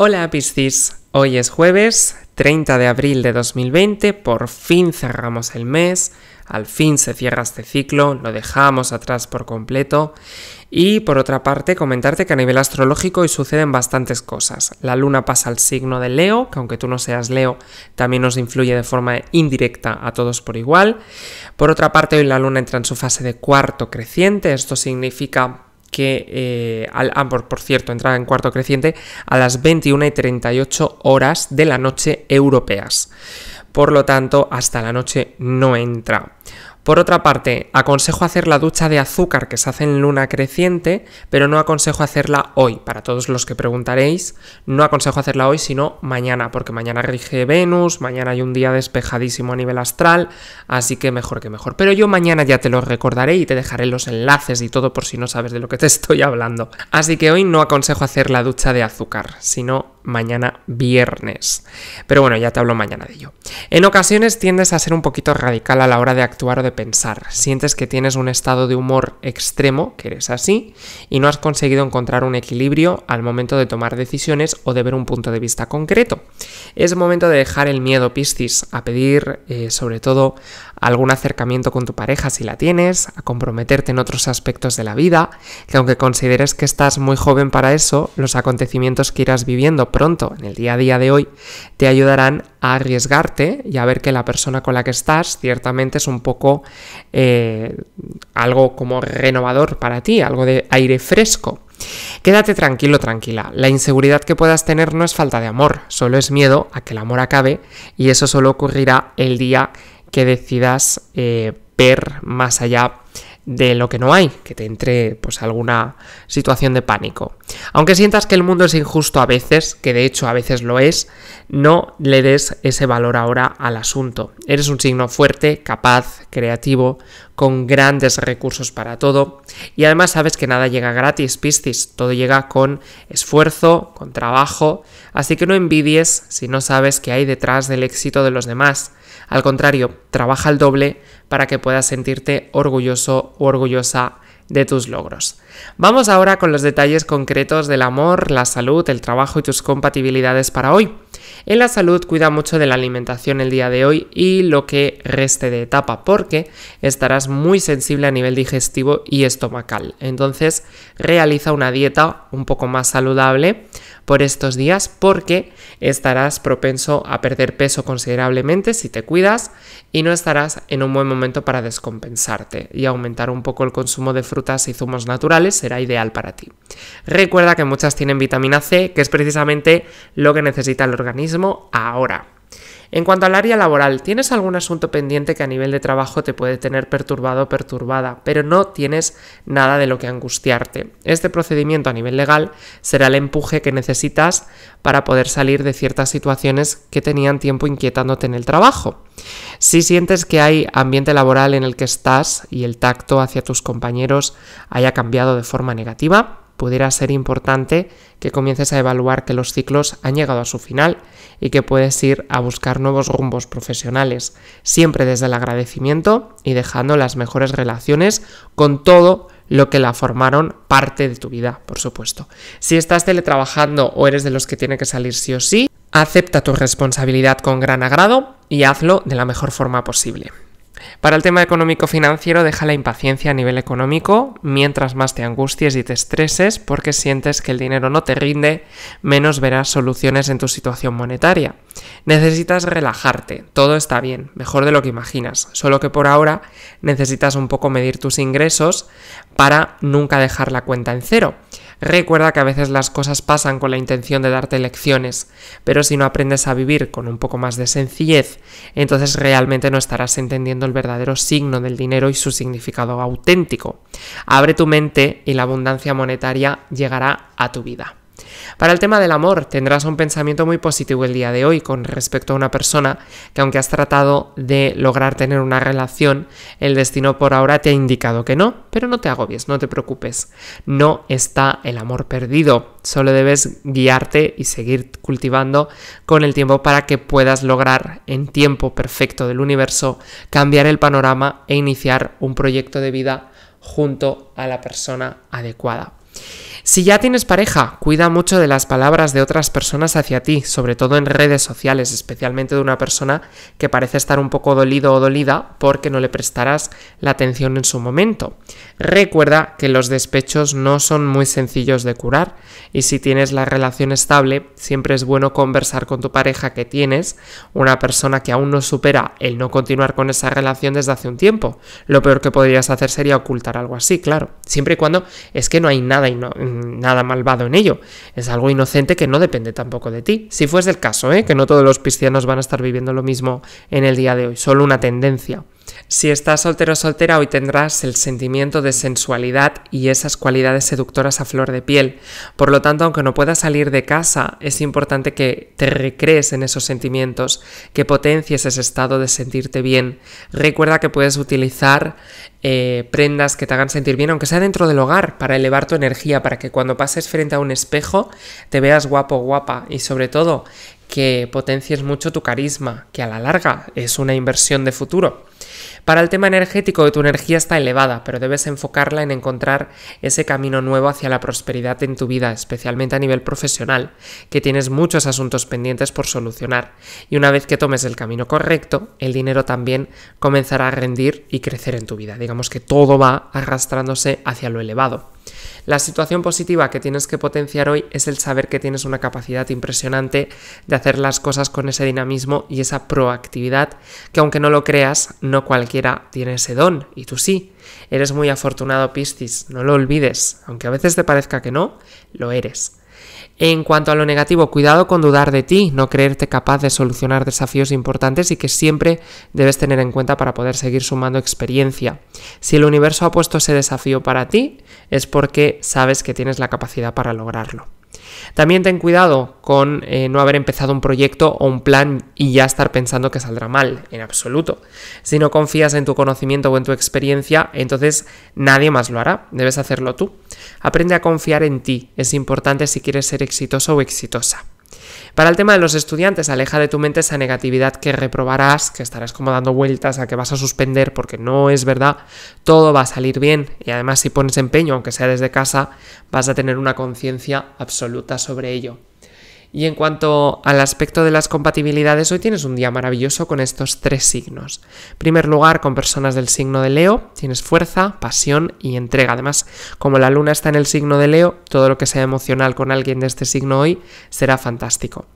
Hola Piscis, hoy es jueves 30 de abril de 2020, por fin cerramos el mes, al fin se cierra este ciclo, lo dejamos atrás por completo y por otra parte comentarte que a nivel astrológico hoy suceden bastantes cosas. La luna pasa al signo de Leo, que aunque tú no seas Leo también nos influye de forma indirecta a todos por igual. Por otra parte hoy la luna entra en su fase de cuarto creciente, esto significa que, eh, al, ah, por, por, cierto, entraba en cuarto creciente a las 21 y 38 horas de la noche europeas. Por lo tanto, hasta la noche no entra. Por otra parte, aconsejo hacer la ducha de azúcar que se hace en luna creciente, pero no aconsejo hacerla hoy. Para todos los que preguntaréis, no aconsejo hacerla hoy, sino mañana, porque mañana rige Venus, mañana hay un día despejadísimo a nivel astral, así que mejor que mejor. Pero yo mañana ya te lo recordaré y te dejaré los enlaces y todo por si no sabes de lo que te estoy hablando. Así que hoy no aconsejo hacer la ducha de azúcar, sino mañana viernes. Pero bueno, ya te hablo mañana de ello. En ocasiones tiendes a ser un poquito radical a la hora de actuar o de pensar. Sientes que tienes un estado de humor extremo, que eres así, y no has conseguido encontrar un equilibrio al momento de tomar decisiones o de ver un punto de vista concreto. Es momento de dejar el miedo, Piscis, a pedir eh, sobre todo algún acercamiento con tu pareja si la tienes, a comprometerte en otros aspectos de la vida, que aunque consideres que estás muy joven para eso, los acontecimientos que irás viviendo pronto en el día a día de hoy te ayudarán a arriesgarte y a ver que la persona con la que estás ciertamente es un poco eh, algo como renovador para ti, algo de aire fresco. Quédate tranquilo, tranquila. La inseguridad que puedas tener no es falta de amor, solo es miedo a que el amor acabe y eso solo ocurrirá el día que decidas eh, ver más allá de lo que no hay, que te entre pues alguna situación de pánico. Aunque sientas que el mundo es injusto a veces, que de hecho a veces lo es, no le des ese valor ahora al asunto. Eres un signo fuerte, capaz, creativo, con grandes recursos para todo y además sabes que nada llega gratis, Piscis, todo llega con esfuerzo, con trabajo, así que no envidies si no sabes qué hay detrás del éxito de los demás. Al contrario, trabaja el doble para que puedas sentirte orgulloso o orgullosa de tus logros. Vamos ahora con los detalles concretos del amor, la salud, el trabajo y tus compatibilidades para hoy. En la salud cuida mucho de la alimentación el día de hoy y lo que reste de etapa porque estarás muy sensible a nivel digestivo y estomacal. Entonces realiza una dieta un poco más saludable por estos días porque estarás propenso a perder peso considerablemente si te cuidas y no estarás en un buen momento para descompensarte y aumentar un poco el consumo de frutas y zumos naturales será ideal para ti. Recuerda que muchas tienen vitamina C, que es precisamente lo que necesita el organismo ahora. En cuanto al área laboral, tienes algún asunto pendiente que a nivel de trabajo te puede tener perturbado o perturbada, pero no tienes nada de lo que angustiarte. Este procedimiento a nivel legal será el empuje que necesitas para poder salir de ciertas situaciones que tenían tiempo inquietándote en el trabajo. Si sientes que hay ambiente laboral en el que estás y el tacto hacia tus compañeros haya cambiado de forma negativa, pudiera ser importante que comiences a evaluar que los ciclos han llegado a su final y que puedes ir a buscar nuevos rumbos profesionales, siempre desde el agradecimiento y dejando las mejores relaciones con todo lo que la formaron parte de tu vida, por supuesto. Si estás teletrabajando o eres de los que tiene que salir sí o sí, acepta tu responsabilidad con gran agrado y hazlo de la mejor forma posible. Para el tema económico-financiero, deja la impaciencia a nivel económico, mientras más te angusties y te estreses porque sientes que el dinero no te rinde, menos verás soluciones en tu situación monetaria. Necesitas relajarte, todo está bien, mejor de lo que imaginas, solo que por ahora necesitas un poco medir tus ingresos para nunca dejar la cuenta en cero. Recuerda que a veces las cosas pasan con la intención de darte lecciones, pero si no aprendes a vivir con un poco más de sencillez, entonces realmente no estarás entendiendo el verdadero signo del dinero y su significado auténtico. Abre tu mente y la abundancia monetaria llegará a tu vida. Para el tema del amor, tendrás un pensamiento muy positivo el día de hoy con respecto a una persona que aunque has tratado de lograr tener una relación, el destino por ahora te ha indicado que no, pero no te agobies, no te preocupes. No está el amor perdido, solo debes guiarte y seguir cultivando con el tiempo para que puedas lograr en tiempo perfecto del universo cambiar el panorama e iniciar un proyecto de vida junto a la persona adecuada. Si ya tienes pareja, cuida mucho de las palabras de otras personas hacia ti, sobre todo en redes sociales, especialmente de una persona que parece estar un poco dolido o dolida porque no le prestarás la atención en su momento. Recuerda que los despechos no son muy sencillos de curar y si tienes la relación estable, siempre es bueno conversar con tu pareja que tienes, una persona que aún no supera el no continuar con esa relación desde hace un tiempo. Lo peor que podrías hacer sería ocultar algo así, claro, siempre y cuando es que no hay nada y no nada malvado en ello. Es algo inocente que no depende tampoco de ti. Si fuese el caso, ¿eh? que no todos los cristianos van a estar viviendo lo mismo en el día de hoy, solo una tendencia. Si estás soltero o soltera, hoy tendrás el sentimiento de sensualidad y esas cualidades seductoras a flor de piel. Por lo tanto, aunque no puedas salir de casa, es importante que te recrees en esos sentimientos, que potencies ese estado de sentirte bien. Recuerda que puedes utilizar eh, prendas que te hagan sentir bien, aunque sea dentro del hogar, para elevar tu energía, para que cuando pases frente a un espejo te veas guapo o guapa y sobre todo que potencies mucho tu carisma, que a la larga es una inversión de futuro. Para el tema energético, tu energía está elevada, pero debes enfocarla en encontrar ese camino nuevo hacia la prosperidad en tu vida, especialmente a nivel profesional, que tienes muchos asuntos pendientes por solucionar. Y una vez que tomes el camino correcto, el dinero también comenzará a rendir y crecer en tu vida. Digamos que todo va arrastrándose hacia lo elevado. La situación positiva que tienes que potenciar hoy es el saber que tienes una capacidad impresionante de hacer las cosas con ese dinamismo y esa proactividad que aunque no lo creas, no cualquiera tiene ese don, y tú sí. Eres muy afortunado, Piscis, no lo olvides, aunque a veces te parezca que no, lo eres. En cuanto a lo negativo, cuidado con dudar de ti, no creerte capaz de solucionar desafíos importantes y que siempre debes tener en cuenta para poder seguir sumando experiencia. Si el universo ha puesto ese desafío para ti, es porque sabes que tienes la capacidad para lograrlo. También ten cuidado con eh, no haber empezado un proyecto o un plan y ya estar pensando que saldrá mal, en absoluto. Si no confías en tu conocimiento o en tu experiencia, entonces nadie más lo hará, debes hacerlo tú. Aprende a confiar en ti, es importante si quieres ser exitoso o exitosa. Para el tema de los estudiantes, aleja de tu mente esa negatividad que reprobarás, que estarás como dando vueltas a que vas a suspender porque no es verdad, todo va a salir bien y además si pones empeño, aunque sea desde casa, vas a tener una conciencia absoluta sobre ello. Y en cuanto al aspecto de las compatibilidades, hoy tienes un día maravilloso con estos tres signos. En primer lugar, con personas del signo de Leo, tienes fuerza, pasión y entrega. Además, como la luna está en el signo de Leo, todo lo que sea emocional con alguien de este signo hoy será fantástico.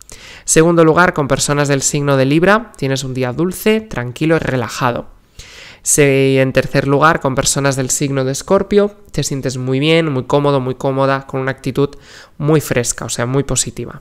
segundo lugar, con personas del signo de Libra, tienes un día dulce, tranquilo y relajado. en tercer lugar, con personas del signo de Escorpio, te sientes muy bien, muy cómodo, muy cómoda, con una actitud muy fresca, o sea, muy positiva.